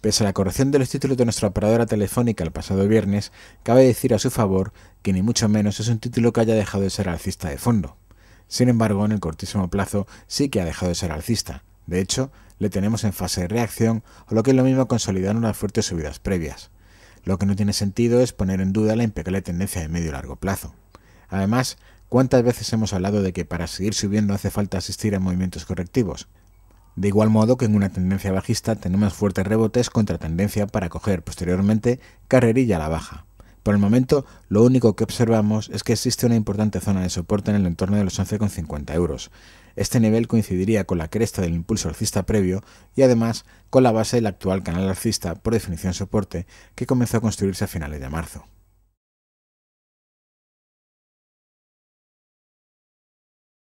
Pese a la corrección de los títulos de nuestra operadora telefónica el pasado viernes, cabe decir a su favor que ni mucho menos es un título que haya dejado de ser alcista de fondo. Sin embargo, en el cortísimo plazo sí que ha dejado de ser alcista. De hecho, le tenemos en fase de reacción, o lo que es lo mismo consolidar unas fuertes subidas previas. Lo que no tiene sentido es poner en duda la impecable tendencia de medio y largo plazo. Además, ¿cuántas veces hemos hablado de que para seguir subiendo hace falta asistir a movimientos correctivos? De igual modo que en una tendencia bajista tenemos fuertes rebotes contra tendencia para coger posteriormente carrerilla a la baja. Por el momento, lo único que observamos es que existe una importante zona de soporte en el entorno de los 11,50 euros. Este nivel coincidiría con la cresta del impulso alcista previo y además con la base del actual canal alcista, por definición soporte, que comenzó a construirse a finales de marzo.